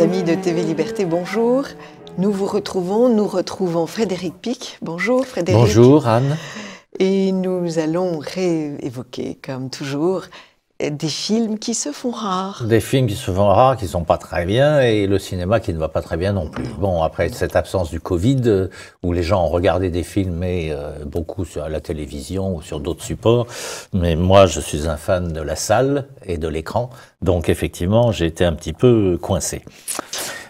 amis de TV Liberté, bonjour. Nous vous retrouvons, nous retrouvons Frédéric Pic. Bonjour Frédéric. Bonjour Anne. Et nous allons réévoquer, comme toujours, des films qui se font rares. Des films qui se font rares, qui ne sont pas très bien, et le cinéma qui ne va pas très bien non plus. Bon, après cette absence du Covid, euh, où les gens ont regardé des films, mais euh, beaucoup sur la télévision ou sur d'autres supports, mais moi je suis un fan de la salle et de l'écran, donc effectivement j'ai été un petit peu coincé.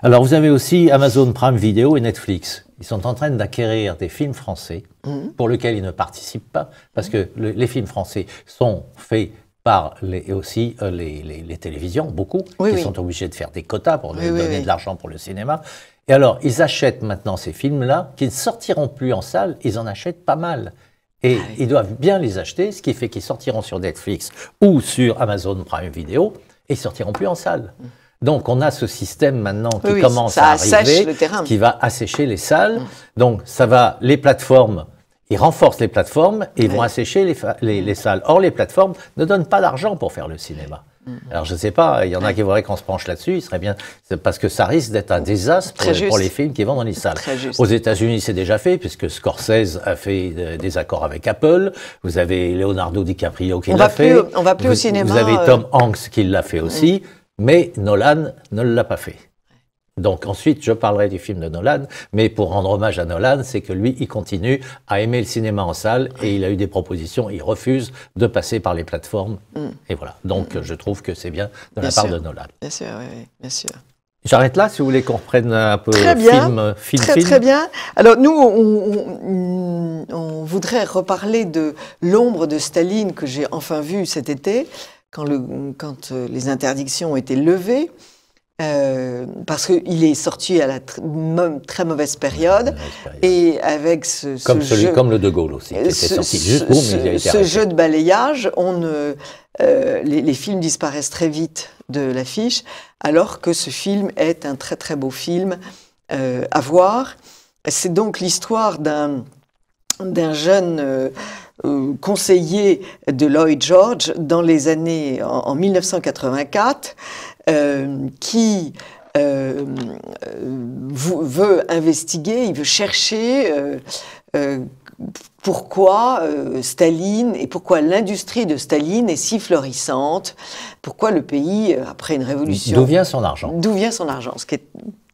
Alors vous avez aussi Amazon Prime Video et Netflix. Ils sont en train d'acquérir des films français mmh. pour lesquels ils ne participent pas, parce que les films français sont faits par les, et aussi euh, les, télévisions, beaucoup, qui sont obligés de faire des quotas pour donner de l'argent pour le cinéma. Et alors, ils achètent maintenant ces films-là, qui ne sortiront plus en salle, ils en achètent pas mal. Et ah ils doivent bien les acheter, ce qui fait qu'ils sortiront sur Netflix ou sur Amazon Prime Video, et ils sortiront plus en salle. Donc on a ce système maintenant qui commence à arriver, qui va assécher les salles. Mm. Donc ça va, les plateformes ils renforcent les plateformes et ils vont assécher les, salles. Or, les plateformes ne donnent pas d'argent pour faire le cinéma. Mm-hmm. Alors, je ne sais pas, il y en a qui voudraient qu'on se penche là-dessus, il serait bien, parce que ça risque d'être un désastre pour, les films qui vont dans les salles. Aux États-Unis, c'est déjà fait, puisque Scorsese a fait euh, des accords avec Apple, vous avez Leonardo DiCaprio qui l'a fait. on va plus au cinéma. Vous avez euh, Tom Hanks qui l'a fait aussi, mais Nolan ne l'a pas fait. Donc ensuite, je parlerai du film de Nolan, mais pour rendre hommage à Nolan, c'est que lui, il continue à aimer le cinéma en salle et il a eu des propositions, il refuse de passer par les plateformes. Mm. Et voilà. Donc mm. je trouve que c'est bien de la part de Nolan. Bien sûr, oui, bien sûr. J'arrête là, si vous voulez qu'on reprenne un peu très euh, film, très, Très bien. Alors nous, on, voudrait reparler de l'ombre de Staline que j'ai enfin vue cet été, quand euh, les interdictions ont été levées. Euh, parce qu'il est sorti à la très mauvaise période, et avec ce, comme celui, jeu, comme le de Gaulle aussi, ce, jeu de balayage, on ne euh, les, films disparaissent très vite de l'affiche, alors que ce film est un très très beau film euh, à voir. C'est donc l'histoire d'un d'un jeune conseiller de Lloyd George dans les années en, en 1984 euh, qui euh, euh, veut investiguer, il veut chercher pourquoi Staline et pourquoi l'industrie de Staline est si florissante, pourquoi le pays, après une révolution... D'où vient son argent D'où vient son argent, ce qui est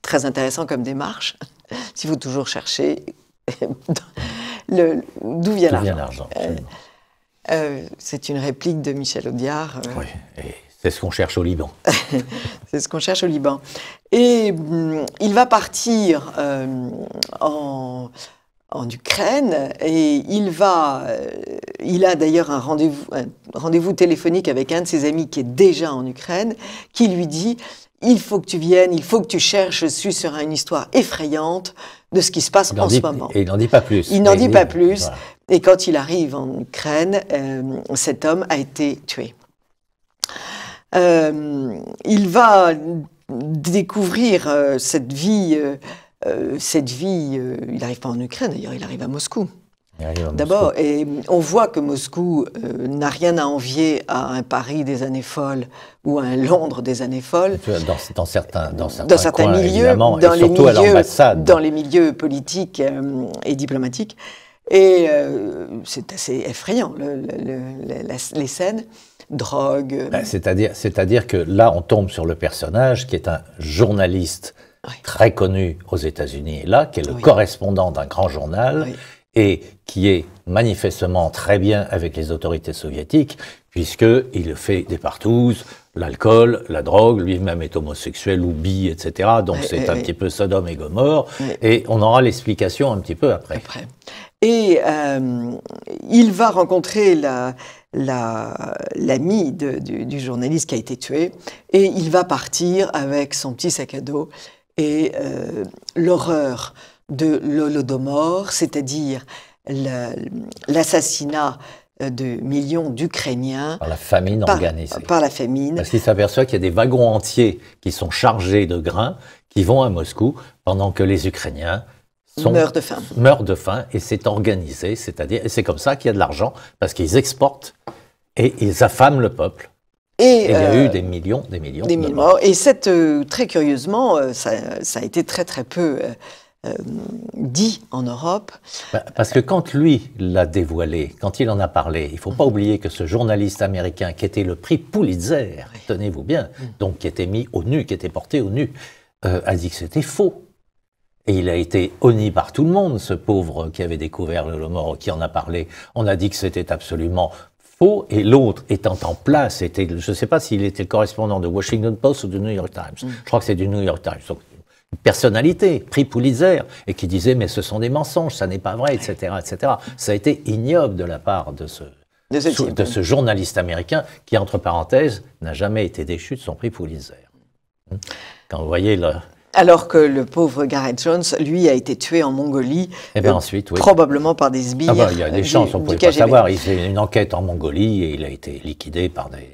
très intéressant comme démarche, si vous toujours chercher d'où vient l'argent. C'est une réplique de Michel Audiard. oui, et c'est ce qu'on cherche au Liban. C'est ce qu'on cherche au Liban. Et mm, il va partir euh, en, Ukraine et il va. Euh, il a d'ailleurs un rendez-vous téléphonique avec un de ses amis qui est déjà en Ukraine, qui lui dit il faut que tu viennes, il faut que tu cherches. ce sera une histoire effrayante de ce qui se passe en, ce moment. Et il n'en dit pas plus. Il n'en dit pas plus. Et quand il arrive en Ukraine, euh, cet homme a été tué. Euh, il va découvrir euh, cette vie, euh, cette vie. il n'arrive pas en Ukraine d'ailleurs, il arrive à Moscou. D'abord, et on voit que Moscou n'a rien à envier à un Paris des années folles ou à un Londres des années folles. Dans, certains, milieux, dans les surtout milieux, dans les milieux politiques et diplomatiques. Et c'est assez effrayant les scènes drogue. Ben, c'est-à-dire, c'est-à-dire que là, on tombe sur le personnage qui est un journaliste très connu aux États-Unis, là, qui est le correspondant d'un grand journal. et qui est manifestement très bien avec les autorités soviétiques, puisqu'il fait des partouzes, l'alcool, la drogue, lui-même est homosexuel ou bi, etc. Donc c'est un petit peu Sodome et Gomorre, et on aura l'explication un petit peu après. après. Et euh, il va rencontrer la, l'ami du, du, journaliste qui a été tué, et il va partir avec son petit sac à dos et euh, l'horreur de l'Holodomor, c'est-à-dire l'assassinat euh, de millions d'Ukrainiens. Par la famine organisée. Par la famine. Parce qu'il s'aperçoit qu'il y a des wagons entiers qui sont chargés de grains qui vont à Moscou pendant que les Ukrainiens sont, de faim. Meurent de faim et c'est organisé, c'est-à-dire, c'est comme ça qu'il y a de l'argent, parce qu'ils exportent et ils affament le peuple. Et, il y a euh, eu des millions, des millions. Des de morts. Et cette, euh, très curieusement, euh, ça, a été très très peu dit en Europe. Bah, parce que quand lui l'a dévoilé, quand il en a parlé, il ne faut pas mhm. oublier que ce journaliste américain qui était le prix Pulitzer, tenez-vous bien, mhm. donc qui était mis au nu, qui était porté au nu, a dit que c'était faux. Et il a été honni par tout le monde, ce pauvre qui avait découvert le mort, qui en a parlé. On a dit que c'était absolument faux, et l'autre étant en place, je ne sais pas s'il était correspondant de Washington Post ou de New York Times. Mm. Je crois que c'est du New York Times. une personnalité, prix Pulitzer, et qui disait mais ce sont des mensonges, ça n'est pas vrai, etc., etc. Ça a été ignoble de la part de ce, de ce journaliste américain qui, entre parenthèses, n'a jamais été déchu de son prix Pulitzer. Quand vous voyez le, alors que le pauvre Gareth Jones, lui, a été tué en Mongolie, et eh ben, euh, ensuite, probablement par des sbires. Ah bah, il y a des chances, on ne pouvait pas savoir. Il fait une enquête en Mongolie et il a été liquidé par des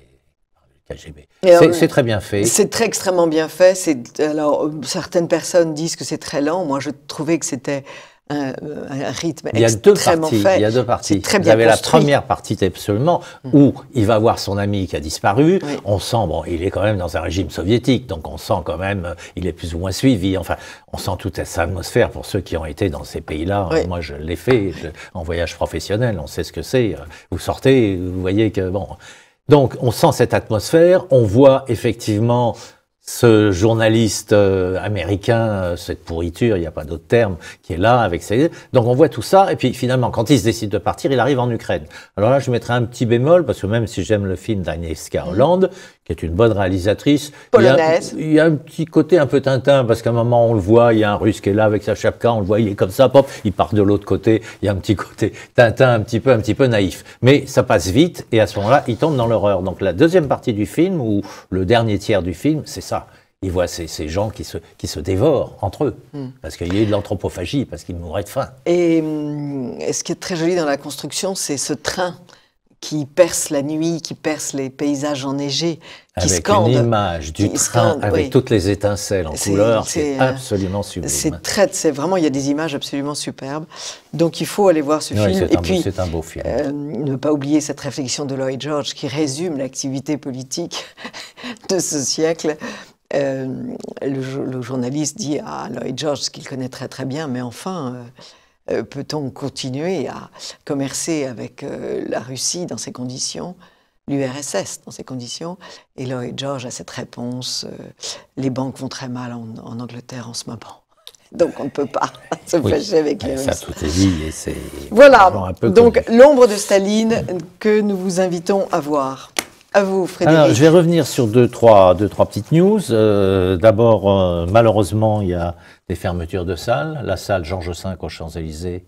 euh, c'est très bien fait. C'est très extrêmement bien fait. Alors euh, certaines personnes disent que c'est très lent. Moi, je trouvais que c'était euh, euh, il y a deux parties, Il y a deux parties. Vous avez la première partie absolument mm. où il va voir son ami qui a disparu. On sent bon, il est quand même dans un régime soviétique, donc on sent quand même euh, il est plus ou moins suivi. Enfin, on sent toute cette atmosphère pour ceux qui ont été dans ces pays-là. Moi, je l'ai fait en voyage professionnel. On sait ce que c'est. Vous sortez, vous voyez que bon. Donc, on sent cette atmosphère. On voit effectivement ce journaliste euh, américain, euh, cette pourriture, il n'y a pas d'autre terme, qui est là avec ses... Donc on voit tout ça, et puis finalement, quand il se décide de partir, il arrive en Ukraine. Alors là, je mettrai un petit bémol, parce que même si j'aime le film d'Agnieszka Hollande, qui est une bonne réalisatrice. Polonaise. Il y, a, un petit côté un peu Tintin, parce qu'à un moment, on le voit, il y a un russe qui est là avec sa chapka, on le voit, il est comme ça, pop, il part de l'autre côté. Il y a un petit côté Tintin, un petit peu, un petit peu naïf. Mais ça passe vite, et à ce moment-là, il tombe dans l'horreur. Donc la deuxième partie du film, ou le dernier tiers du film, c'est ça. Il voit ces, ces, gens qui se, qui se dévorent entre eux, hmm. parce qu'il y a eu de l'anthropophagie, parce qu'ils mourraient de faim. Et, hum, et ce qui est très joli dans la construction, c'est ce train qui perce la nuit, qui perce les paysages enneigés, qui avec une image du train, avec toutes les étincelles en couleur, c'est euh, absolument sublime. C'est très, c'est vraiment, il y a des images absolument superbes. Donc il faut aller voir ce film. Et puis, c'est un beau film. Euh, ne pas oublier cette réflexion de Lloyd George qui résume l'activité politique de ce siècle. Euh, le, journaliste dit à Lloyd George, qu'il connaît très très bien, mais enfin. Euh, peut-on continuer à commercer avec euh, la Russie dans ces conditions l'URSS dans ces conditions. Et Lloyd George a cette réponse euh, les banques vont très mal en, Angleterre en ce moment. Donc on ne peut pas se fâcher avec les Ça, tout est dit et c'est. Voilà. Un Donc l'ombre de Staline que nous vous invitons à voir. À vous, Frédéric. je vais revenir sur deux, trois, deux, trois petites news. Euh, d'abord, euh, malheureusement, il y a des fermetures de salles. La salle Georges V aux Champs-Élysées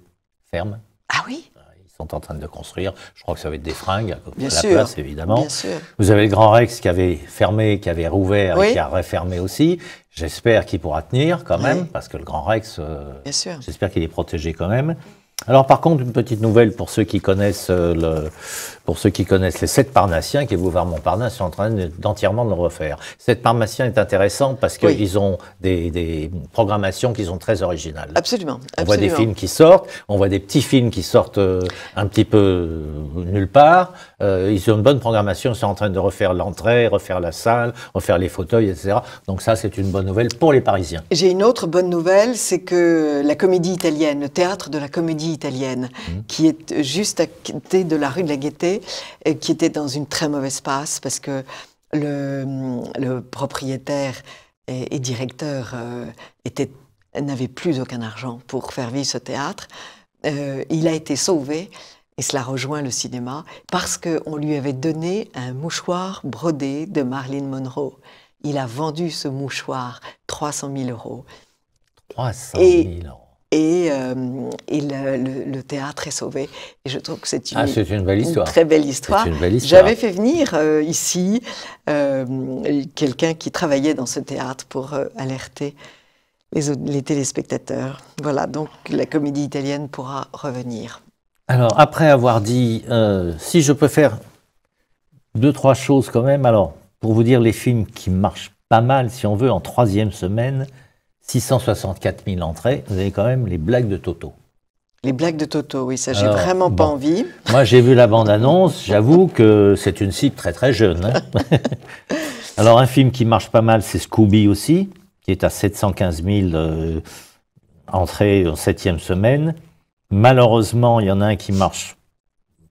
ferme. Ah oui euh, Ils sont en train de construire. Je crois que ça va être des fringues à Bien la place, évidemment. Bien sûr. Vous avez le Grand Rex qui avait fermé, qui avait rouvert qui a refermé aussi. J'espère qu'il pourra tenir quand même, parce que le Grand Rex, euh, j'espère qu'il est protégé quand même. Alors par contre, une petite nouvelle pour ceux qui connaissent, euh, le, pour ceux qui connaissent les sept parnassiens, qui est voir Montparnasse, sont en train d'entièrement de le refaire. Sept parnassiens est intéressant parce qu'ils ont des, programmations qui sont très originales. Absolument. On voit des films qui sortent, on voit des petits films qui sortent euh, un petit peu euh, nulle part. ils ont une bonne programmation, ils sont en train de refaire l'entrée, refaire la salle, refaire les fauteuils, etc. Donc ça, c'est une bonne nouvelle pour les Parisiens. J'ai une autre bonne nouvelle, c'est que la comédie italienne, le théâtre de la comédie italienne, mhm. qui est juste à côté de la rue de la Gaîté, qui était dans une très mauvaise passe parce que le, propriétaire et, directeur euh, n'avait plus aucun argent pour faire vivre ce théâtre. Euh, il a été sauvé, et cela rejoint le cinéma, parce qu'on lui avait donné un mouchoir brodé de Marilyn Monroe. Il a vendu ce mouchoir 300 000 euros. 300 000 euros. Et, euh, le, théâtre est sauvé. Et je trouve que c'est une, très belle histoire. J'avais fait venir euh, ici euh, quelqu'un qui travaillait dans ce théâtre pour alerter les, téléspectateurs. Voilà, donc la comédie italienne pourra revenir. Alors, après avoir dit, si je peux faire deux, trois choses quand même, alors, pour vous dire les films qui marchent pas mal, si on veut, en troisième semaine, 664 000 entrées, vous avez quand même les blagues de Toto. Les blagues de Toto, oui, ça j'ai vraiment pas envie. Moi j'ai vu la bande-annonce, j'avoue que c'est une cible très très jeune. Hein. Alors un film qui marche pas mal, c'est Scooby aussi, qui est à 715 000 euh, entrées en septième semaine. Malheureusement, il y en a un qui marche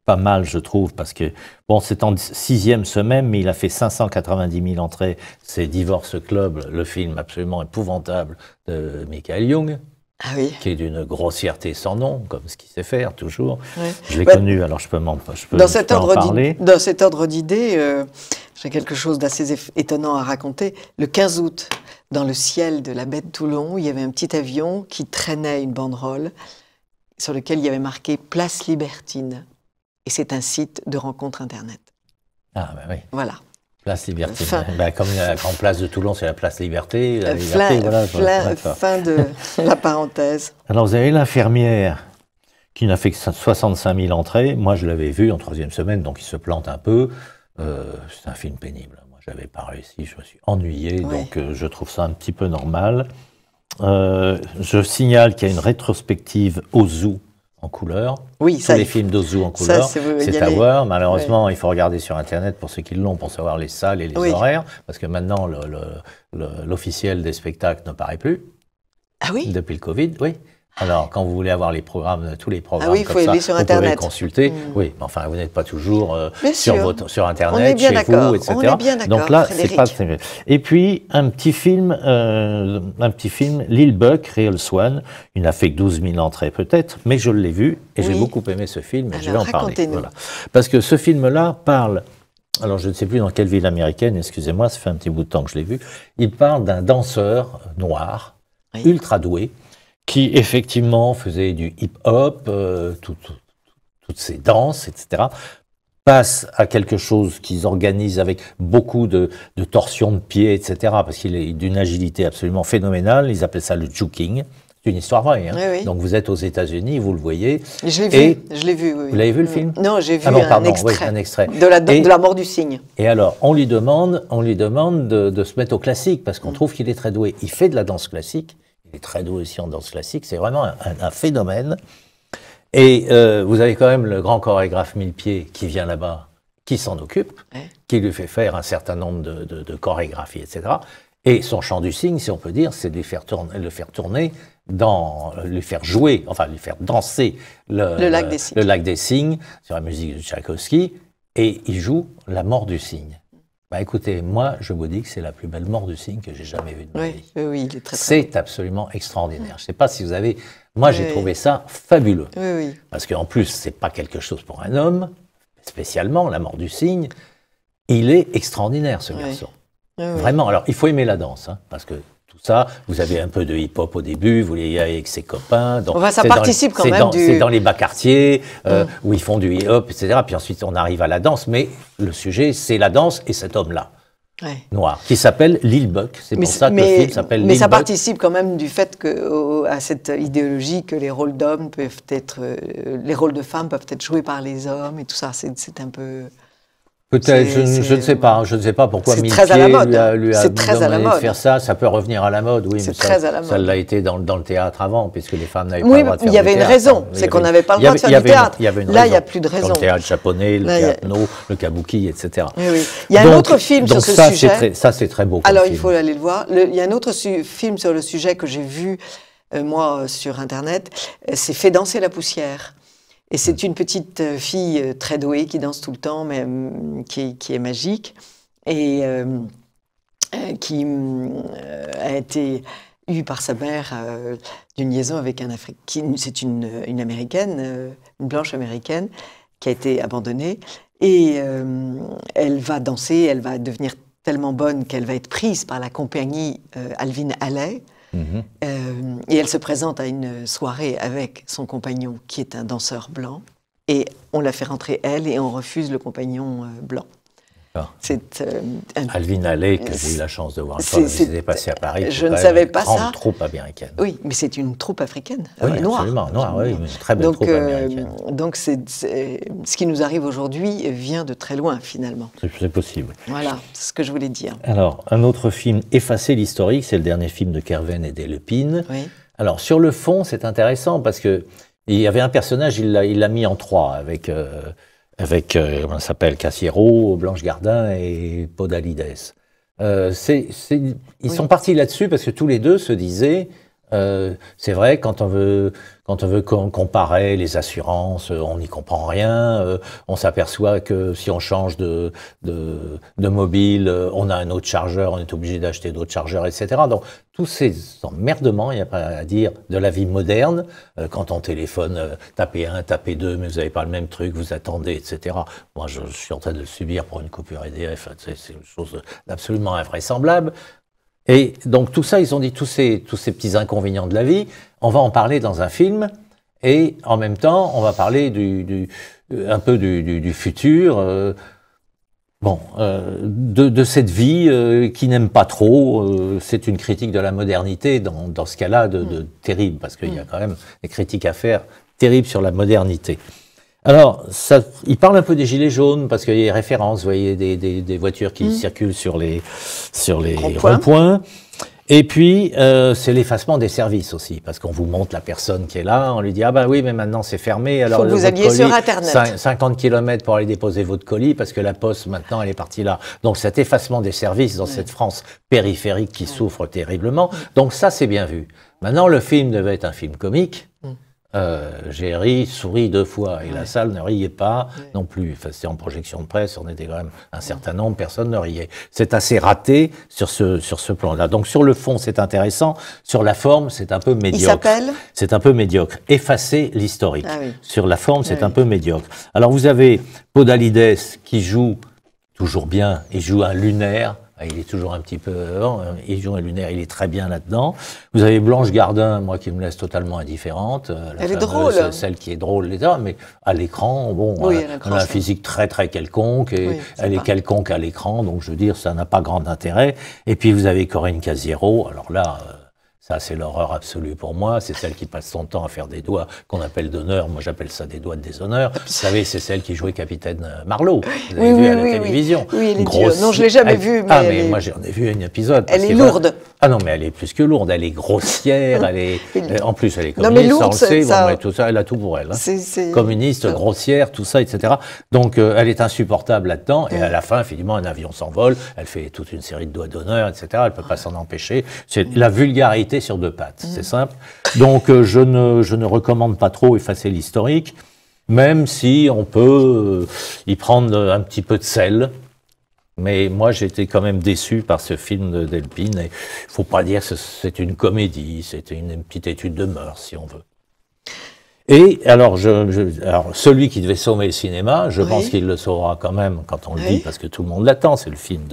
pas mal, je trouve, parce que, bon, c'est en sixième semaine, mais il a fait 590 000 entrées. C'est Divorce Club, le film absolument épouvantable de Michael Young. Ah oui. qui est d'une grossièreté sans nom, comme ce qu'il sait faire toujours. Je l'ai connu, alors je peux m'en dans, cet parler. Dans cet ordre d'idées, euh, j'ai quelque chose d'assez étonnant à raconter. Le 15 août, dans le ciel de la baie de Toulon, il y avait un petit avion qui traînait une banderole sur lequel il y avait marqué Place Libertine et c'est un site de rencontre Internet. Ah, ben oui. Voilà. Place Liberté. Bah, comme la grande place de Toulon, c'est la place Liberté. La liberté voilà, fin de la parenthèse. Alors, vous avez l'infirmière qui n'a fait que 65 000 entrées. Moi, je l'avais vu en troisième semaine, donc il se plante un peu. Euh, c'est un film pénible. Moi, je n'avais pas réussi, je me suis ennuyé, donc euh, je trouve ça un petit peu normal. Euh, je signale qu'il y a une rétrospective au zoo en couleur. Oui, ça. les films d'Ozu en couleur. C'est à voir. Malheureusement, il faut regarder sur Internet pour ceux qui l'ont pour savoir les salles et les horaires. Parce que maintenant, l'officiel des spectacles ne paraît plus. Ah oui Depuis le Covid, oui. Alors, quand vous voulez avoir les programmes, euh, tous les programmes ah comme ça, sur vous Internet. pouvez consulter. Mm. Oui, mais enfin, vous n'êtes pas toujours euh, sur, sur Internet, chez vous, etc. Donc là, c'est pas. Et puis un petit film, euh, un petit film, Lil Buck, Real Swan. Il n'a fait que 12 000 entrées peut-être, mais je l'ai vu et j'ai beaucoup aimé ce film. Et je vais en parler. Parce que ce film-là parle. Alors, je ne sais plus dans quelle ville américaine, excusez-moi, ça fait un petit bout de temps que je l'ai vu. Il parle d'un danseur noir, ultra doué, qui effectivement faisait du hip-hop, euh, toutes ces danses, etc., Passe à quelque chose qu'ils organisent avec beaucoup de, de torsions de pied, etc., parce qu'il est d'une agilité absolument phénoménale. Ils appellent ça le juking. C'est une histoire vraie. Hein. Donc vous êtes aux États-Unis, vous le voyez. Je l'ai vu. Je l'ai vu. Oui, vous l'avez vu le film Non, j'ai ah vu non, un, extrait un, extrait de la, mort du cygne. Et alors, on lui demande, on lui demande de se mettre au classique parce qu'on mm. trouve qu'il est très doué. Il fait de la danse classique, est très doué aussi en danse classique, c'est vraiment un, phénomène. Et euh, vous avez quand même le grand chorégraphe Millepied qui vient là-bas, qui s'en occupe, qui lui fait faire un certain nombre de, chorégraphies, etc. Et son chant du cygne, si on peut dire, c'est de le faire tourner dans, euh, lui faire jouer, enfin lui faire danser le, lac, des le, lac, des cygnes sur la musique de Tchaïkovski, et il joue La mort du cygne. Bah écoutez, moi, je vous dis que c'est la plus belle mort du cygne que j'ai jamais vue de ma oui, vie. Oui, C'est absolument extraordinaire. Mm. Je ne sais pas si vous avez. Moi, j'ai trouvé ça fabuleux. Oui, oui. Parce qu'en plus, c'est pas quelque chose pour un homme, spécialement la mort du cygne. Il est extraordinaire, ce garçon. Vraiment. Alors, il faut aimer la danse, hein, parce que ça. Vous avez un peu de hip-hop au début, vous les avec ses copains. donc ça participe quand même. C'est dans les bas quartiers euh, mm. où ils font du hip-hop, etc. Puis ensuite, on arrive à la danse, mais le sujet, c'est la danse et cet homme-là. noir, qui s'appelle Lil Buck. C'est pour ça que mais, le film s'appelle Lil Buck. Mais ça participe quand même du fait que, à cette idéologie que les rôles d'hommes peuvent être, euh, les rôles de femmes peuvent être joués par les hommes et tout ça. C'est un peu. Peut-être, je, ne sais pas, hein, je ne sais pas pourquoi Mickey lui a, lui demandé de faire ça. Ça peut revenir à la mode, oui, ça, l'a été dans, dans, le théâtre avant, puisque les femmes n'avaient pas le droit de faire Oui, il y avait une raison, c'est qu'on n'avait pas le droit de faire du théâtre. il y Là, il n'y a plus de raison. le théâtre japonais, le Là, le kabuki, etc. Oui, oui. Il y a un autre film sur ce sujet. ça, c'est très beau. Alors, il faut aller le voir. il y a un autre film sur le sujet que j'ai vu, euh, moi, euh, sur Internet. Euh, c'est Fait danser la poussière et c'est une petite euh, fille euh, très douée qui danse tout le temps, mais mm, qui, est magique et euh, qui mm, a été eue par sa mère d'une liaison avec un Africain. C'est une, une, américaine, une blanche américaine, qui a été abandonnée. Et elle va danser, elle va devenir tellement bonne qu'elle va être prise par la compagnie Alvin Allais, euh, et elle se présente à une soirée avec son compagnon qui est un danseur blanc. Et on la fait rentrer elle et on refuse le compagnon euh, blanc. Ah. Euh, Alvin Allais, que j'ai eu la chance de voir, c'était passé à Paris. Je ne savais pas grande troupe américaine. Oui, mais c'est une troupe africaine, euh, noire. Absolument, noire, oui, très belle donc, troupe euh, américaine. donc ce qui nous arrive aujourd'hui vient de très loin, finalement. C'est possible. Voilà, c'est ce que je voulais dire. Alors, un autre film, Effacer l'historique, c'est le dernier film de Kerven et d'Elepine. Alors, sur le fond, c'est intéressant parce que il y avait un personnage, il l'a mis en trois avec avec, euh, on s'appelle Cassiero, Blanche Gardin et Podalides. Euh, ils sont partis là-dessus parce que tous les deux se disaient, euh, c'est vrai, quand on veut quand on veut comparer les assurances, euh, on n'y comprend rien. Euh, on s'aperçoit que si on change de, de, mobile, euh, on a un autre chargeur, on est obligé d'acheter d'autres chargeurs, etc. Donc tous ces emmerdements, il n'y a pas à dire, de la vie moderne, quand on téléphone, tapez un, tapez deux, mais vous n'avez pas le même truc, vous attendez, etc. Moi, je, suis en train de le subir pour une coupure EDF, c'est une chose absolument invraisemblable. Et donc tout ça, ils ont dit tous ces, tous ces petits inconvénients de la vie, on va en parler dans un film, et en même temps, on va parler du, du euh, un peu du, du, du futur, euh, bon, euh, de, de, cette vie euh, qui n'aime pas trop. c'est une critique de la modernité, dans, dans ce cas-là, de, mm. terrible, parce qu'il y a mm. quand même des critiques à faire terribles sur la modernité. Alors, ça, il parle un peu des gilets jaunes parce qu'il y a des références, vous voyez, des, des, des voitures qui mm. circulent sur les, sur les ronds-points. Et puis, euh, c'est l'effacement des services aussi, parce qu'on vous montre la personne qui est là, on lui dit, ah ben oui, mais maintenant c'est fermé, alors vous aviez sur Internet. 50 km pour aller déposer votre colis, parce que la poste, maintenant, elle est partie là. Donc cet effacement des services dans mm. cette France périphérique qui mm. souffre terriblement, donc ça, c'est bien vu. Maintenant, le film devait être un film comique, euh, j'ai ri, souris deux fois. Et la salle ne riait pas non plus. Enfin, c'était en projection de presse, on était quand même un certain nombre, personne ne riait. C'est assez raté sur ce, sur ce plan-là. Donc sur le fond, c'est intéressant. Sur la forme, c'est un peu médiocre. C'est un peu médiocre. Effacer l'historique. Ah sur la forme, c'est ah un peu médiocre. Alors vous avez Podalides qui joue toujours bien, et joue un lunaire ah, il est toujours un petit peu avant. Euh, et lunaire, il est très bien là-dedans. Vous avez Blanche Gardin, moi qui me laisse totalement indifférente. Euh, elle est drôle. Celle qui est drôle, les hommes, mais à l'écran, bon, on a un physique très très quelconque et elle est quelconque à l'écran, donc je veux dire, ça n'a pas grand intérêt. Et puis vous avez Corinne Casiero, alors là. Euh, ça, c'est l'horreur absolue pour moi. C'est celle qui passe son temps à faire des doigts qu'on appelle d'honneur. Moi, j'appelle ça des doigts de déshonneur. Vous savez, c'est celle qui jouait Capitaine euh, Marlowe. Vous avez vu à la télévision. Oui, elle est Grosse... Non, je ne l'ai jamais vue. ah, mais moi, j'en ai vu un épisode. Elle est lourde. Ah non, mais elle est plus que lourde, elle est grossière, elle est. En plus, elle est communiste, elle est on le sait, tout ça, elle a tout pour elle. Hein. C'est, Communiste, grossière, tout ça, etc. Donc, euh, elle est insupportable là-dedans, et à la fin, finalement, un avion s'envole, elle fait toute une série de doigts d'honneur, etc. Elle peut pas s'en empêcher. C'est la vulgarité sur deux pattes, c'est mm. simple. Donc, euh, je, ne, je ne recommande pas trop effacer l'historique, même si on peut euh, y prendre un petit peu de sel mais moi, j'étais quand même déçu par ce film de Delpine. Il ne faut pas dire que c'est une comédie, C'était une petite étude de mœurs, si on veut. Et alors, celui qui devait sauver le cinéma, je pense qu'il le saura quand même quand on le dit, parce que tout le monde l'attend, c'est le film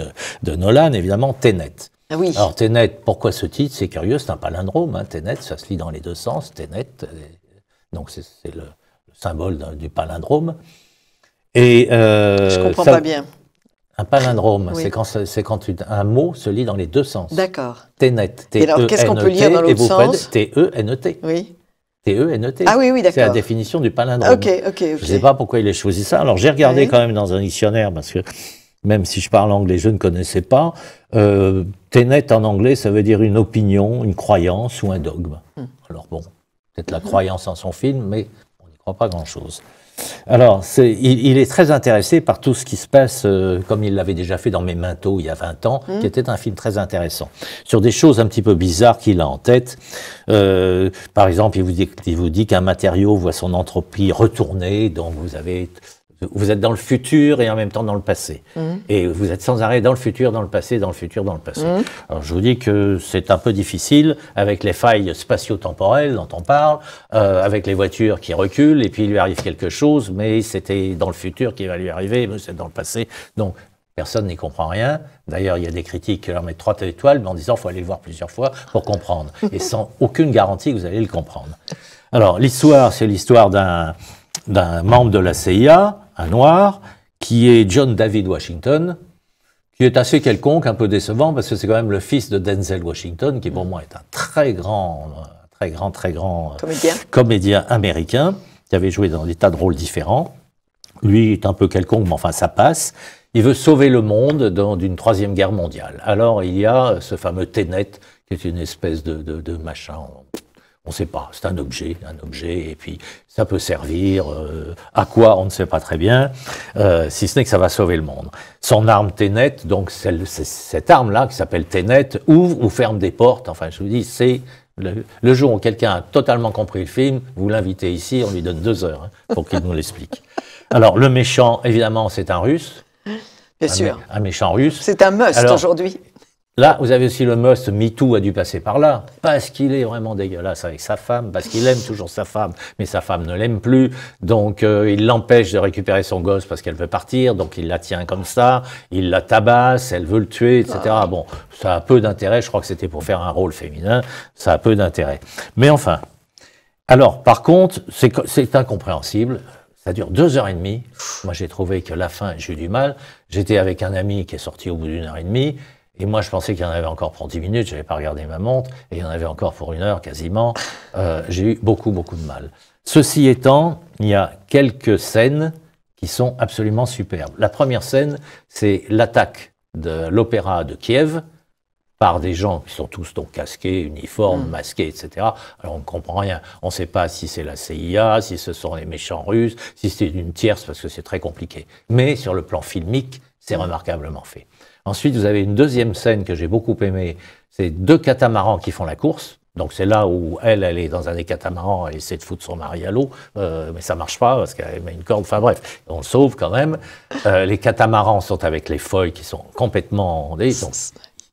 de, Nolan, évidemment, Tenet. Ah alors Tenet, pourquoi ce titre C'est curieux, c'est un palindrome. Hein. ça se lit dans les deux sens. Tenet, donc c'est le, symbole du palindrome. Et ne euh, comprends pas bien. Un palindrome, c'est quand, c'est quand un mot se lit dans les deux sens. D'accord. T-net. T -E -N -E -T, et alors, qu'est-ce qu'on peut lire dans l'autre sens T-E-N-E-T. E e oui. T-E-N-E-T. E ah oui, oui, d'accord. C'est la définition du palindrome. Ok, ok, Je ne sais pas pourquoi il a choisi ça. Alors, j'ai regardé quand même dans un dictionnaire, parce que même si je parle anglais, je ne connaissais pas. Euh, T-net en anglais, ça veut dire une opinion, une croyance ou un dogme. Hmm. Alors bon, peut-être la croyance en son film, mais on n'y croit pas grand-chose. Alors, il, est très intéressé par tout ce qui se passe, euh, comme il l'avait déjà fait dans Mes Manteaux il y a 20 ans, mmh. qui était un film très intéressant, sur des choses un petit peu bizarres qu'il a en tête. Euh, par exemple, il vous dit, dit qu'un matériau voit son entropie retourner, donc vous avez vous êtes dans le futur et en même temps dans le passé. Mm. Et vous êtes sans arrêt dans le futur, dans le passé, dans le futur, dans le passé. Mm. Alors je vous dis que c'est un peu difficile avec les failles spatio-temporelles dont on parle, euh, avec les voitures qui reculent et puis il lui arrive quelque chose, mais c'était dans le futur qui va lui arriver, mais c'est dans le passé. Donc Personne n'y comprend rien. D'ailleurs, il y a des critiques qui leur mettent trois étoiles, mais en disant qu'il faut aller le voir plusieurs fois pour comprendre. Et sans aucune garantie que vous allez le comprendre. Alors, l'histoire, c'est l'histoire d'un membre de la CIA un noir, qui est John David Washington, qui est assez quelconque, un peu décevant, parce que c'est quand même le fils de Denzel Washington, qui pour moi est un très grand, très grand, très grand euh, comédien, américain, qui avait joué dans des tas de rôles différents. Lui est un peu quelconque, mais enfin ça passe. Il veut sauver le monde d'une troisième guerre mondiale. Alors il y a ce fameux Tenet, qui est une espèce de machin on ne sait pas, c'est un objet, un objet, et puis ça peut servir euh, à quoi, on ne sait pas très bien, euh, si ce n'est que ça va sauver le monde. Son arme Ténet, donc celle, cette arme-là qui s'appelle Ténet, ouvre ou ferme des portes, enfin je vous dis, c'est le, jour où quelqu'un a totalement compris le film, vous l'invitez ici, on lui donne deux heures hein, pour qu'il nous l'explique. Alors le méchant, évidemment, c'est un russe. Bien sûr. Un méchant russe. C'est un must aujourd'hui. Là, vous avez aussi le must, MeToo a dû passer par là, parce qu'il est vraiment dégueulasse avec sa femme, parce qu'il aime toujours sa femme, mais sa femme ne l'aime plus, donc euh, il l'empêche de récupérer son gosse parce qu'elle veut partir, donc il la tient comme ça, il la tabasse, elle veut le tuer, etc. Ah. Bon, ça a peu d'intérêt, je crois que c'était pour faire un rôle féminin, ça a peu d'intérêt. Mais enfin, alors par contre, c'est incompréhensible, ça dure deux heures et demie, moi j'ai trouvé que la fin, j'ai eu du mal, j'étais avec un ami qui est sorti au bout d'une heure et demie, et moi, je pensais qu'il y en avait encore pour 10 minutes, je n'avais pas regardé ma montre, et il y en avait encore pour une heure quasiment. Euh, J'ai eu beaucoup, beaucoup de mal. Ceci étant, il y a quelques scènes qui sont absolument superbes. La première scène, c'est l'attaque de l'opéra de Kiev par des gens qui sont tous donc casqués, uniformes, mm. masqués, etc. Alors on ne comprend rien. On ne sait pas si c'est la CIA, si ce sont les méchants russes, si c'est une tierce, parce que c'est très compliqué. Mais sur le plan filmique, c'est mm. remarquablement fait. Ensuite, vous avez une deuxième scène que j'ai beaucoup aimée. C'est deux catamarans qui font la course. Donc c'est là où elle, elle est dans un des catamarans, elle essaie de foutre son mari à l'eau, euh, mais ça marche pas parce qu'elle met une corde. Enfin bref, on le sauve quand même. Euh, les catamarans sont avec les feuilles qui sont complètement ils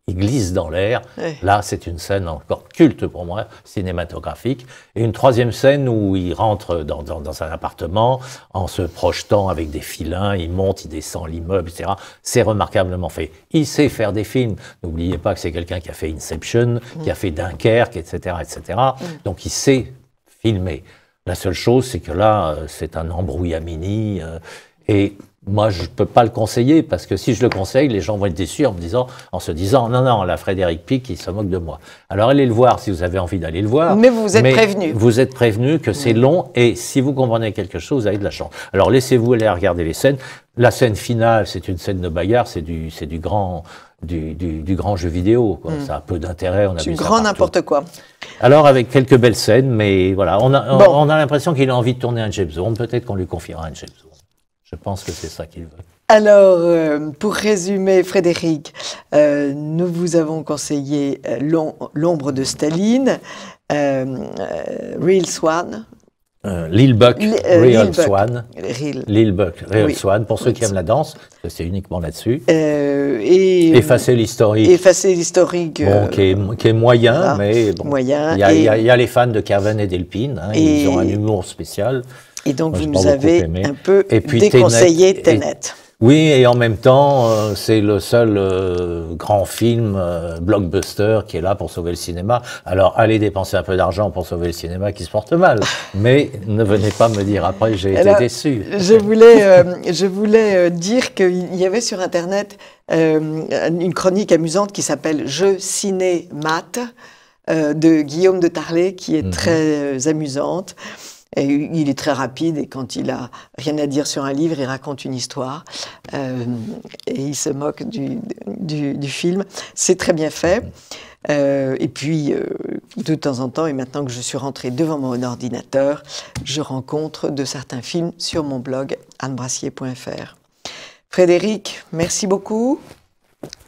il glisse dans l'air. Là, c'est une scène encore culte pour moi, cinématographique. Et une troisième scène où il rentre dans, un appartement en se projetant avec des filins, il monte, il descend l'immeuble, etc. C'est remarquablement fait. Il sait faire des films. N'oubliez pas que c'est quelqu'un qui a fait Inception, qui a mm. fait Dunkerque, etc. etc. Mm. Donc il sait filmer. La seule chose, c'est que là, euh, c'est un embrouillamini. Euh, et moi, je ne peux pas le conseiller parce que si je le conseille, les gens vont être déçus en, me disant, en se disant non, non, la Frédéric Pic, il se moque de moi. Alors allez le voir si vous avez envie d'aller le voir. Mais vous êtes prévenus. prévenu. Vous êtes prévenu que c'est mm. long et si vous comprenez quelque chose, vous avez de la chance. Alors laissez-vous aller regarder les scènes. La scène finale, c'est une scène de bagarre, c'est du, c'est du grand. Du, du, grand jeu vidéo. Quoi. Mm. Ça a peu d'intérêt. On a du grand n'importe quoi. Alors, avec quelques belles scènes, mais voilà, on a, on, a l'impression qu'il a envie de tourner un James Bond. Peut-être qu'on lui confiera un James Bond. Je pense que c'est ça qu'il veut. Alors, euh, pour résumer, Frédéric, euh, nous vous avons conseillé euh, L'ombre de Staline, Real Swan. Lil Buck, Real Swan. Lil Buck, Real Swan, pour ceux qui aiment la danse, c'est uniquement là-dessus. et, effacer l'historique. Effacer l'historique. qui, est, moyen, mais bon, il y, a les fans de Carven et Delpine, hein, ils ont un humour spécial. Et donc, vous nous avez un peu déconseillé Tenet. Oui, et en même temps, euh, c'est le seul euh, grand film euh, blockbuster qui est là pour sauver le cinéma. Alors, allez dépenser un peu d'argent pour sauver le cinéma qui se porte mal, mais ne venez pas me dire après j'ai été déçu. Je voulais, je voulais dire qu'il y avait sur Internet une chronique amusante qui s'appelle Je ciné mat de Guillaume de Tarlet, qui est mhm. très amusante il est très rapide et quand il a rien à dire sur un livre, il raconte une histoire euh, et il se moque du, du, film. C'est très bien fait. Euh, et puis, euh, de temps en temps, et maintenant que je suis rentrée devant mon ordinateur, je rencontre de certains films sur mon blog annebrassier.fr. Frédéric, merci beaucoup.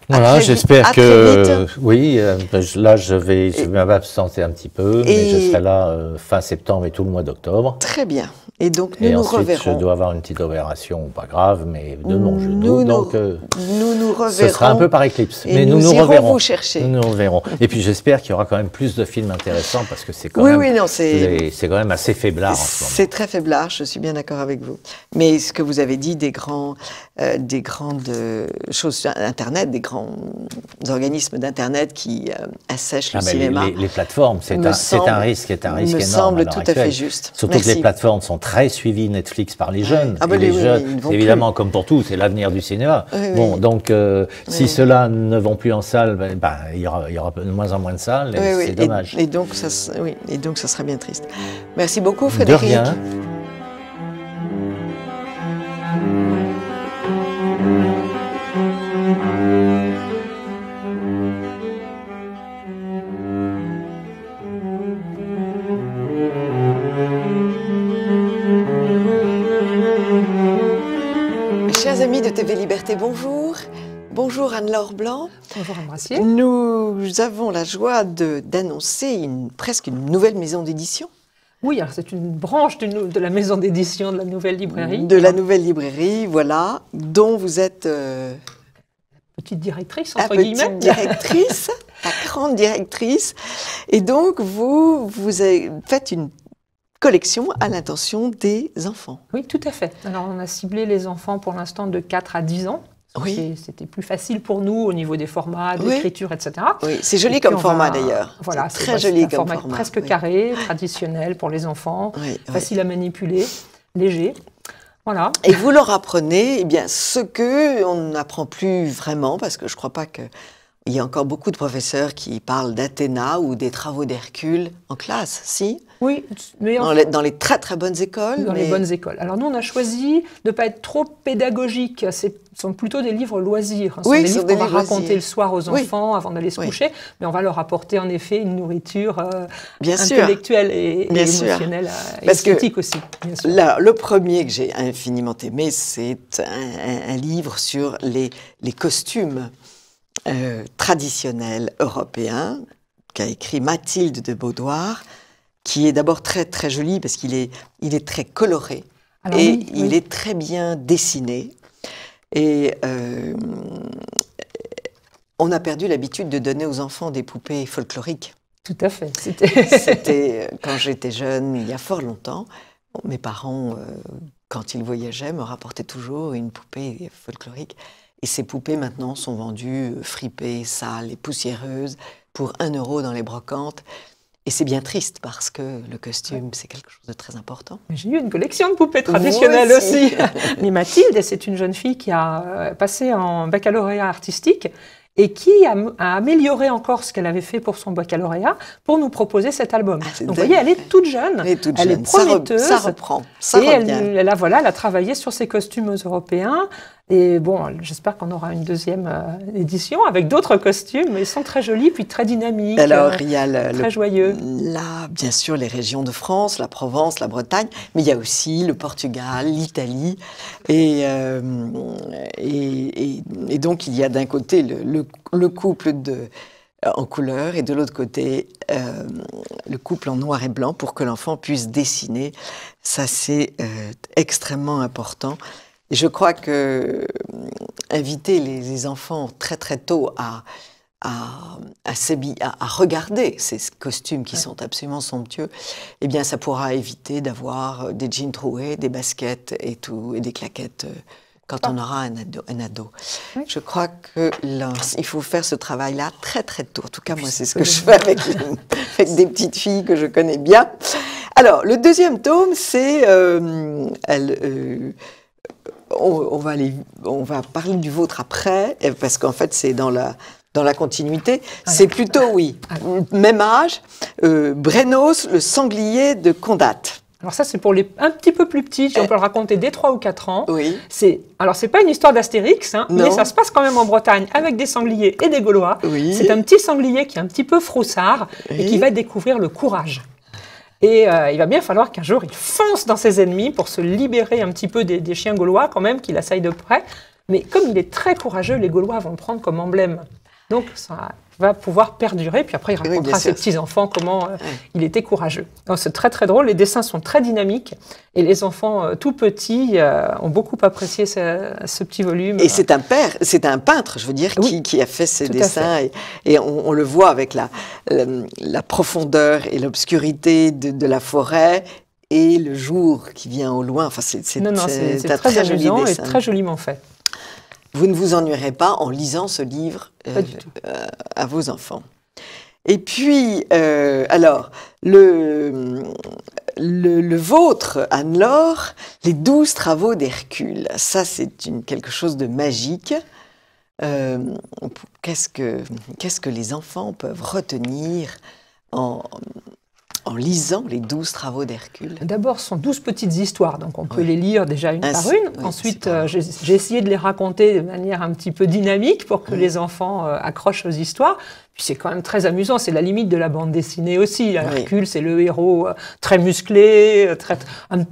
Voilà, j'espère que oui. Euh, ben, là, je vais, m'absenter un petit peu, mais je serai là euh, fin septembre et tout le mois d'octobre. Très bien. Et donc nous nous reverrons. Je dois avoir une petite opération, pas grave, mais de mon genou. nous, donc euh, nous, nous reverrons. Ce sera un peu par éclipse, mais nous nous, nous reverrons. Vous chercher. Nous nous reverrons. Et puis j'espère qu'il y aura quand même plus de films intéressants parce que c'est quand même. Oui, non, c'est. C'est quand même assez faiblard en ce moment. C'est très faiblard. Je suis bien d'accord avec vous. Mais ce que vous avez dit des grands, euh, des grandes euh, choses, sur Internet, des grands organismes d'Internet qui euh, assèchent le ah, cinéma. Les, plateformes, c'est un, un, risque, c'est un risque me semble tout à fait juste. Surtout que les plateformes sont très suivies Netflix par les jeunes. Ah, bah les, jeunes, évidemment, comme pour tout, c'est l'avenir du cinéma. bon, donc si ceux-là ne vont plus en salle, ben, ben il, y aura, de moins en moins de salles. c'est dommage. Et, donc, ça, et donc, ça serait bien triste. Merci beaucoup, Frédéric. Bonjour Anne-Laure Blanc. Bonjour Anne Nous avons la joie d'annoncer une, presque une nouvelle maison d'édition. Oui, c'est une branche de, de la maison d'édition de la Nouvelle Librairie. De la Nouvelle Librairie, voilà, dont vous êtes... Euh, petite directrice, entre guillemets. petite directrice, la grande directrice. Et donc, vous, vous avez, faites une collection à l'intention des enfants. Oui, tout à fait. Alors, on a ciblé les enfants pour l'instant de 4 à 10 ans. Oui. C'était plus facile pour nous au niveau des formats, d'écriture, etc. Oui, c'est joli comme format d'ailleurs. Voilà, c'est très bah, joli un comme format. Presque carré, traditionnel pour les enfants, facile à manipuler, léger. Voilà. Et vous leur apprenez eh bien, ce que on n'apprend plus vraiment, parce que je ne crois pas que il y a encore beaucoup de professeurs qui parlent d'Athéna ou des travaux d'Hercule en classe, si Oui, mais dans, les, très très bonnes écoles. Dans les bonnes écoles. Alors nous, on a choisi de ne pas être trop pédagogique. Ce sont plutôt des livres loisirs. Hein. des livres qu'on va raconter le soir aux enfants avant d'aller se coucher, mais on va leur apporter en effet une nourriture euh, intellectuelle et, émotionnelle euh, et esthétique aussi. Bien sûr. Là, le premier que j'ai infiniment aimé, c'est un, livre sur les, les costumes. Euh, traditionnel européen qu'a écrit Mathilde de Beaudoir, qui est d'abord très très joli parce qu'il est, il est très coloré et il est très bien dessiné. Et euh, on a perdu l'habitude de donner aux enfants des poupées folkloriques. Tout à fait. C'était euh, quand j'étais jeune, il y a fort longtemps. Mes parents, quand ils voyageaient, me rapportaient toujours une poupée folklorique. Et ces poupées maintenant sont vendues euh, fripées, sales et poussiéreuses pour un euro dans les brocantes. Et c'est bien triste parce que le costume, c'est quelque chose de très important. J'ai eu une collection de poupées traditionnelles aussi. Mais Mathilde, c'est une jeune fille qui a euh, passé en baccalauréat artistique et qui a, amélioré encore ce qu'elle avait fait pour son baccalauréat pour nous proposer cet album. Ah, Donc vous voyez, elle est toute jeune, elle est, prometteuse, ça, reprend, et elle, voilà, elle a travaillé sur ses costumes européens, et bon, j'espère qu'on aura une deuxième euh, édition avec d'autres costumes. Ils sont très jolis, puis très dynamiques. Alors, il y a très joyeux. Là, bien sûr, les régions de France, la Provence, la Bretagne, mais il y a aussi le Portugal, l'Italie. Et, euh, donc, il y a d'un côté le, couple de euh, en couleur et de l'autre côté le couple en noir et blanc pour que l'enfant puisse dessiner. Ça c'est extrêmement important et je crois que euh, inviter les, enfants très très tôt à, à, à, regarder ces costumes qui sont absolument somptueux, eh bien, ça pourra éviter d'avoir euh, des jeans troués, des baskets et tout, et des claquettes euh, quand ah. on aura un ado. Un ado. Je crois qu'il faut faire ce travail-là très très tôt. En tout cas, moi, c'est ce que je fais avec, des petites filles que je connais bien. Alors, le deuxième tome, c'est on, va on va parler du vôtre après, parce qu'en fait, c'est dans la, continuité. c'est plutôt, oui, même âge, euh, Brenos, le sanglier de Condate. Alors ça, c'est pour les un petit peu plus petits, on eh. peut le raconter dès 3 ou 4 ans. Oui. C'est alors c'est pas une histoire d'Astérix, hein, mais ça se passe quand même en Bretagne avec des sangliers et des Gaulois. Oui. C'est un petit sanglier qui est un petit peu froussard et qui va découvrir le courage. Et euh, il va bien falloir qu'un jour il fonce dans ses ennemis pour se libérer un petit peu des, chiens gaulois quand même, qu'il assaille de près. Mais comme il est très courageux, les Gaulois vont le prendre comme emblème. Donc ça va pouvoir perdurer. Puis après, il racontera à ses petits-enfants comment euh, il était courageux. C'est très très drôle, les dessins sont très dynamiques et les enfants euh, tout petits euh, ont beaucoup apprécié ce, petit volume. Et c'est un père, c'est un peintre, je veux dire, qui, a fait ces dessins et, on, le voit avec la, la, profondeur et l'obscurité de, la forêt et le jour qui vient au loin. Enfin, c'est très, très joli dessin. et très joliment fait. Vous ne vous ennuierez pas en lisant ce livre euh, euh, à vos enfants. Et puis, euh, alors, le, le, vôtre, Anne-Laure, les douze travaux d'Hercule, ça c'est quelque chose de magique. qu'est-ce que les enfants peuvent retenir en, en lisant les douze travaux d'Hercule D'abord, ce sont douze petites histoires, donc on peut les lire déjà une par une. Ensuite, euh, j'ai essayé de les raconter de manière un petit peu dynamique pour que les enfants euh, accrochent aux histoires c'est quand même très amusant, c'est la limite de la bande dessinée aussi. Hercule, c'est le héros euh, très musclé, euh, très,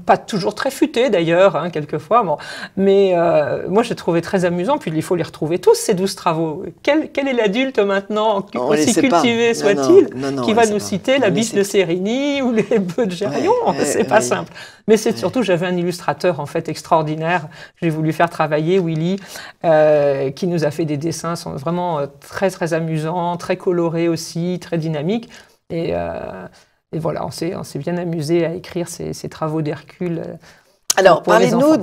pas toujours très futé d'ailleurs, hein, quelquefois. Bon. Mais euh, moi, j'ai trouvé très amusant, puis il faut les retrouver tous, ces douze travaux. Quel, est l'adulte maintenant, aussi cultivé soit-il, qui va nous citer la de Sérigny ou les bœufs de Gérion C'est pas simple. Mais c'est surtout, j'avais un illustrateur en fait extraordinaire. J'ai voulu faire travailler Willy, euh, qui nous a fait des dessins vraiment euh, très très amusants, très colorés aussi, très dynamiques. Et, euh, voilà, on s'est bien amusé à écrire ces travaux d'Hercule. Alors, parlez-nous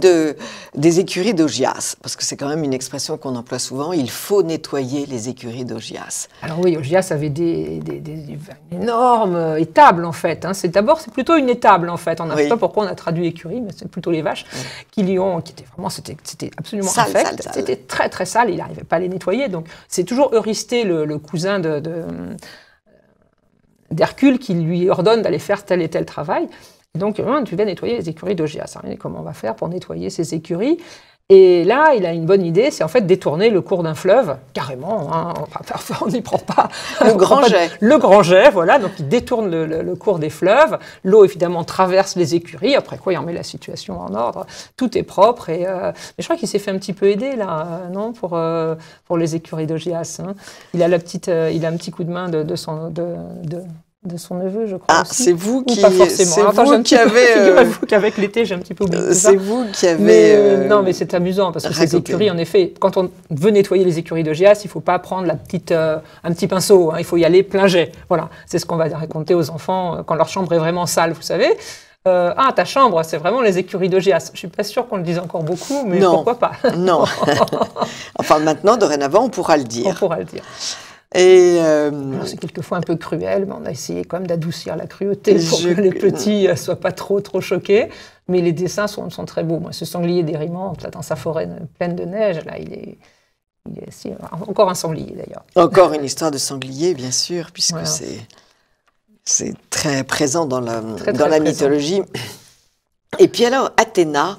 des écuries d'Augias, parce que c'est quand même une expression qu'on emploie souvent, il faut nettoyer les écuries d'Augias. Alors oui, Ogias avait des, des, énormes étables, en fait. Hein. C'est D'abord, c'est plutôt une étable, en fait. On ne sait pas pourquoi on a traduit écurie, mais c'est plutôt les vaches qui lui ont... qui étaient vraiment... c'était absolument sale, C'était très, très sale, il n'arrivait pas à les nettoyer. Donc, c'est toujours Eurysthée, le, cousin de... d'Hercule qui lui ordonne d'aller faire tel et tel travail donc, hein, tu vas nettoyer les écuries d'OGS. Hein, comment on va faire pour nettoyer ces écuries et là, il a une bonne idée, c'est en fait détourner le cours d'un fleuve, carrément, hein, on n'y prend pas. Le grand jet. le grand jet, voilà, donc il détourne le, cours des fleuves. L'eau, évidemment, traverse les écuries, après quoi il met la situation en ordre. Tout est propre, et, euh, mais je crois qu'il s'est fait un petit peu aider, là, euh, non, pour, euh, pour les écuries d'Ogias. Hein. Il, a la petite, il a un petit coup de main de, son... de de son neveu, je crois. Ah, c'est vous qui, c'est vous, vous qui avez. Euh, qu'avec l'été, j'ai un petit peu oublié. Euh, c'est vous qui avez. Euh, non, mais c'est amusant parce que ces écuries, en effet, quand on veut nettoyer les écuries de Gias, il faut pas prendre la petite, un petit pinceau. Hein. il faut y aller plein jet. Voilà, c'est ce qu'on va raconter aux enfants quand leur chambre est vraiment sale, vous savez. ah, ta chambre, c'est vraiment les écuries de Gias. Je suis pas sûre qu'on le dise encore beaucoup, mais pourquoi pas Non. enfin, maintenant, dorénavant, on pourra le dire. On pourra le dire. Et euh, c'est quelquefois un peu cruel, mais on a essayé quand même d'adoucir la cruauté pour que les petits ne euh, soient pas trop trop choqués. Mais les dessins sont, sont très beaux. Moi, ce sanglier dérimant, là, dans sa forêt pleine de neige, là, il est, encore un sanglier d'ailleurs. Encore une histoire de sanglier, bien sûr, puisque c'est c'est très présent dans la dans la mythologie. Et puis alors Athéna,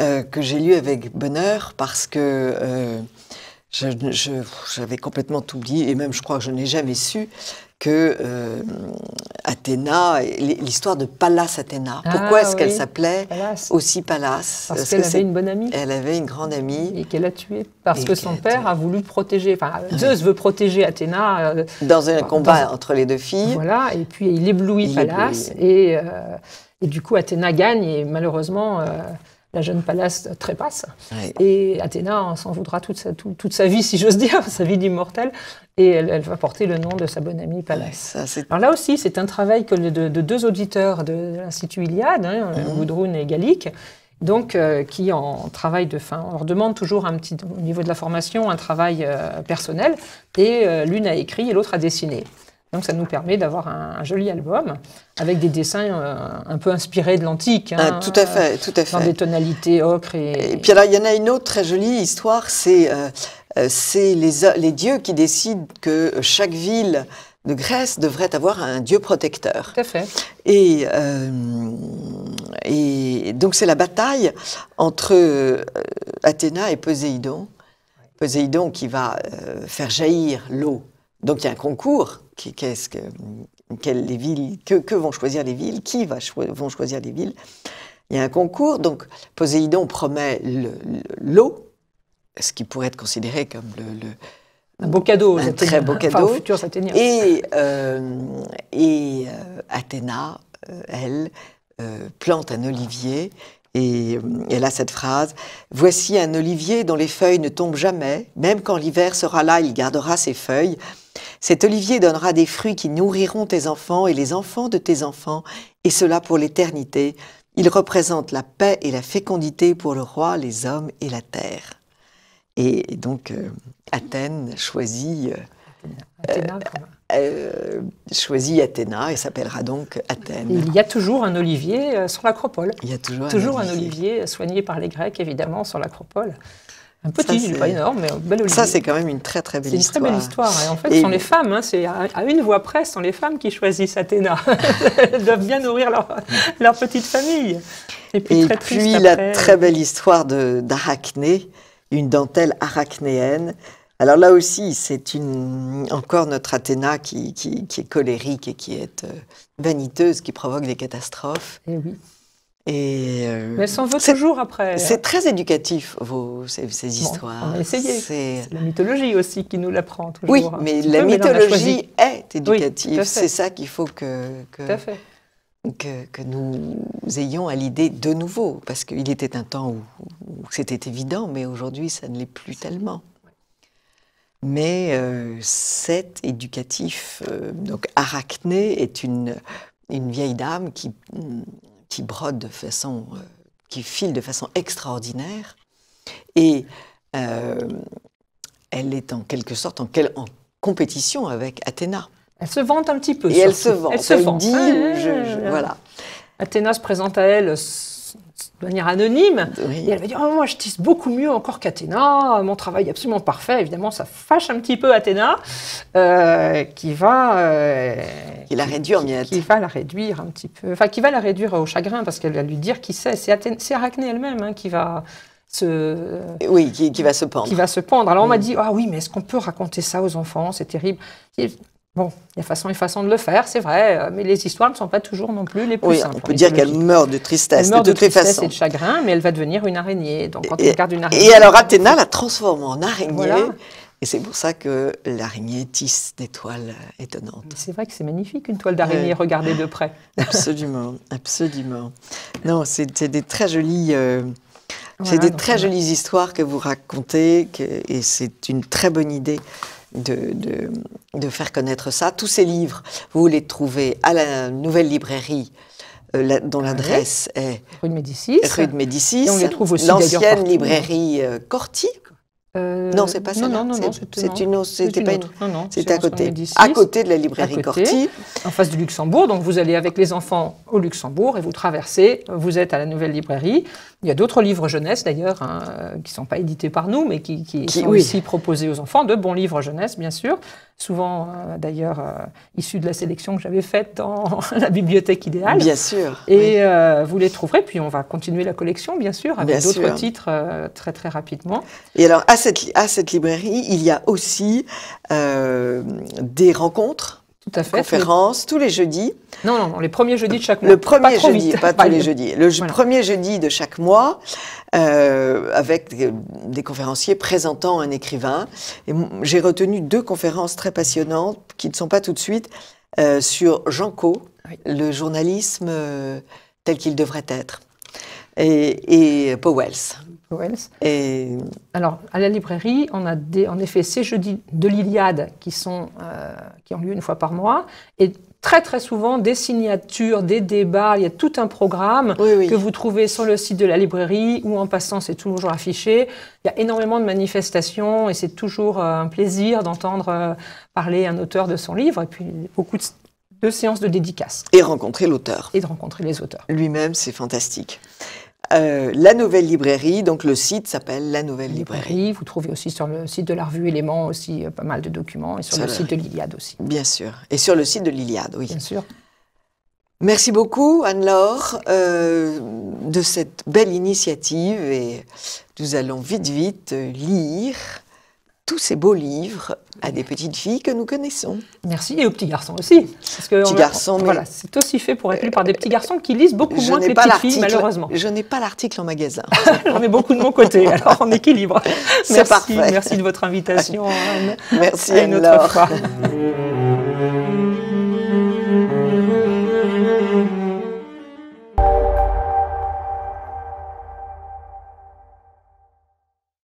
euh, que j'ai lu avec bonheur parce que j'avais complètement oublié, et même je crois que je n'ai jamais su que euh, Athéna, l'histoire de Pallas Athéna, ah pourquoi est-ce qu'elle s'appelait aussi Pallas Parce, qu'elle avait une bonne amie. Elle avait une grande amie. Et qu'elle a tuée. Parce que son père a voulu protéger, enfin ah Zeus veut protéger Athéna. Euh, dans un combat entre les deux filles. Voilà, et puis il éblouit Pallas, Et, euh, et, du coup Athéna gagne, et malheureusement la jeune Pallas trépasse. Et Athéna s'en voudra toute sa, vie, si j'ose dire, sa vie d'immortelle, Et elle, va porter le nom de sa bonne amie Pallas. Alors là aussi, c'est un travail que de, deux auditeurs de, l'Institut Iliade, hein, mhm. euh, et Gallic, donc euh, qui en travail de fin. On leur demande toujours un petit, au niveau de la formation, un travail euh, personnel, et l'une a écrit et l'autre a dessiné. Donc ça nous permet d'avoir un, joli album avec des dessins euh, un peu inspirés de l'antique. Hein, ah, tout à fait, tout à fait. Dans des tonalités ocre et. puis là, il y en a une autre très jolie histoire, c'est euh, euh, c'est les, les dieux qui décident que chaque ville de Grèce devrait avoir un dieu protecteur. Tout à fait. Et, et donc c'est la bataille entre Athéna et Poséidon. Poséidon qui va faire jaillir l'eau. Donc il y a un concours qu'est-ce que, les que, vont choisir les villes, qui va vont choisir les villes. Il y a un concours, donc Poséidon promet l'eau, ce qui pourrait être considéré comme le, un beau cadeau, un très beau cadeau. et, euh, et euh, Athéna, euh, elle, plante un olivier. Et elle a cette phrase Voici un olivier dont les feuilles ne tombent jamais. Même quand l'hiver sera là, il gardera ses feuilles. Cet olivier donnera des fruits qui nourriront tes enfants et les enfants de tes enfants, et cela pour l'éternité. Il représente la paix et la fécondité pour le roi, les hommes et la terre. Et donc euh, Athènes choisit euh, Athéna, euh, choisit Athéna et s'appellera donc Athènes. Il y a toujours un olivier sur l'acropole. Il y a toujours, un olivier soigné par les Grecs, évidemment, sur l'acropole. Un petit, pas énorme, mais belle Ça, c'est quand même une très très belle histoire. C'est une très belle histoire. Et hein. en fait, ce sont les femmes, hein, c'est à une voix près, ce sont les femmes qui choisissent Athéna. Elles doivent bien nourrir leur, leur petite famille. Et puis, la très belle histoire d'Arachné, une dentelle arachnéenne. Alors là aussi, c'est une, encore notre Athéna qui, qui, est colérique et qui est euh, vaniteuse, qui provoque des catastrophes. Et eh oui. Et euh, Mais elle s'en veut toujours après. Hein. C'est très éducatif, vos, ces, histoires. on C'est la mythologie aussi qui nous l'apprend toujours. Oui, hein, mais la mythologie est éducative. c'est ça qu'il faut que, que, nous ayons à l'idée de nouveau. Parce qu'il était un temps où, c'était évident, mais aujourd'hui, ça ne l'est plus tellement. Mais euh, c'est éducatif. Euh, donc Arachné est une, une vieille dame qui hmm, qui brode de façon, euh, qui file de façon extraordinaire. Et euh, elle est en quelque sorte en, en, compétition avec Athéna. Elle se vante un petit peu. Et elle se vante. Elle, se vante. dit, voilà. Athéna se présente à elle de manière anonyme. Et elle va dire oh, Moi, je tisse beaucoup mieux encore qu'Athéna, mon travail est absolument parfait. Évidemment, ça fâche un petit peu Athéna, euh, qui va. Euh, qui la réduire, Miette. Qui va la réduire un petit peu. Enfin, qui va la réduire au chagrin, parce qu'elle va lui dire Qui c'est C'est Arachné elle-même hein, qui va. Se, oui, qui, qui, va se pendre. Qui va se pendre. Alors on m'a mm. dit, ah oui, mais est-ce qu'on peut raconter ça aux enfants C'est terrible. Bon, il y a façon et façon de le faire, c'est vrai, euh, mais les histoires ne sont pas toujours non plus les plus oui, simples. On peut dire hein, qu'elle meurt de tristesse, de, toutes tristesse et de chagrin, mais elle va devenir une araignée. Donc quand et, on regarde une araignée. Et alors Athéna la transforme en araignée. Et c'est pour ça que l'araignée tisse des toiles euh, étonnantes. C'est vrai que c'est magnifique une toile d'araignée ouais. regardée de près. Absolument, absolument. Non, c'est des très jolies. Euh, c'est des très jolies histoires que vous racontez et c'est une très bonne idée de, de, faire connaître ça. Tous ces livres, vous les trouvez à la nouvelle librairie euh, dont ah l'adresse est rue de Médicis. Rue de on les trouve aussi l'ancienne hein. librairie euh, Corti, euh, non, c'est pas ça. c'est une, c'était pas à côté, à côté de la librairie Corti, en face du Luxembourg. Donc vous allez avec les enfants au Luxembourg et vous traversez. Vous êtes à la nouvelle librairie. Il y a d'autres livres jeunesse d'ailleurs hein, qui sont pas édités par nous, mais qui, qui, sont aussi proposés aux enfants. De bons livres jeunesse, bien sûr souvent euh, d'ailleurs issu euh, issus de la sélection que j'avais faite dans la bibliothèque idéale. Bien sûr. Et euh, vous les trouverez, puis on va continuer la collection, bien sûr, avec d'autres titres très très rapidement. Et alors à cette, à cette librairie, il y a aussi des rencontres tout à fait. Conférence tous les jeudis. Non, non, les premiers jeudis de chaque mois. Le premier jeudi, pas tous les jeudis. Le premier jeudi de chaque mois, euh, avec des, conférenciers présentant un écrivain. J'ai retenu deux conférences très passionnantes, qui ne sont pas tout de suite, euh, sur Jean Co, le journalisme euh, tel qu'il devrait être, et, et Powells. Alors, à la librairie, on a des, en effet ces jeudis de l'Iliade qui, sont, euh, qui ont lieu une fois par mois. Et très très souvent des signatures, des débats, il y a tout un programme que vous trouvez sur le site de la librairie ou en passant, c'est toujours affiché. Il y a énormément de manifestations et c'est toujours euh, un plaisir d'entendre euh, parler un auteur de son livre et puis beaucoup de, de séances de dédicaces. Et rencontrer l'auteur. Et de rencontrer les auteurs. Lui-même, c'est fantastique. Euh, la Nouvelle Librairie, donc le site s'appelle La Nouvelle Librairie. Vous trouvez aussi sur le site de la revue Éléments aussi euh, pas mal de documents et sur, le, site de l'Iliade aussi. Bien sûr. Et sur le site de l'Iliade, oui. Bien sûr. Merci beaucoup, Anne-Laure, euh, de cette belle initiative et nous allons vite, vite lire tous ces beaux livres à des petites filles que nous connaissons. Merci, et aux petits garçons aussi. Parce que voilà, c'est aussi fait pour être lu euh, par des petits garçons qui lisent beaucoup moins que les petites filles, malheureusement. Je n'ai pas l'article en magasin. J'en ai beaucoup de mon côté, alors en équilibre. Merci, merci de votre invitation. Merci à une autre fois.